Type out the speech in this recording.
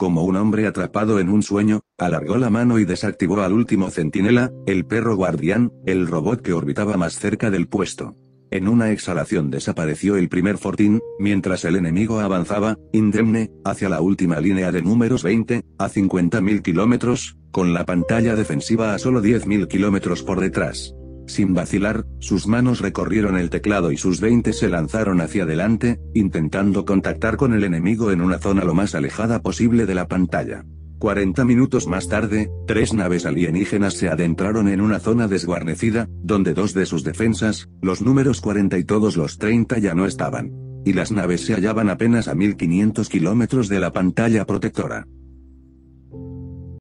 Como un hombre atrapado en un sueño, alargó la mano y desactivó al último centinela, el perro guardián, el robot que orbitaba más cerca del puesto. En una exhalación desapareció el primer fortín, mientras el enemigo avanzaba, indemne, hacia la última línea de números 20, a 50.000 kilómetros, con la pantalla defensiva a solo 10.000 kilómetros por detrás. Sin vacilar, sus manos recorrieron el teclado y sus 20 se lanzaron hacia adelante, intentando contactar con el enemigo en una zona lo más alejada posible de la pantalla. 40 minutos más tarde, tres naves alienígenas se adentraron en una zona desguarnecida, donde dos de sus defensas, los números 40 y todos los 30 ya no estaban. Y las naves se hallaban apenas a 1500 kilómetros de la pantalla protectora.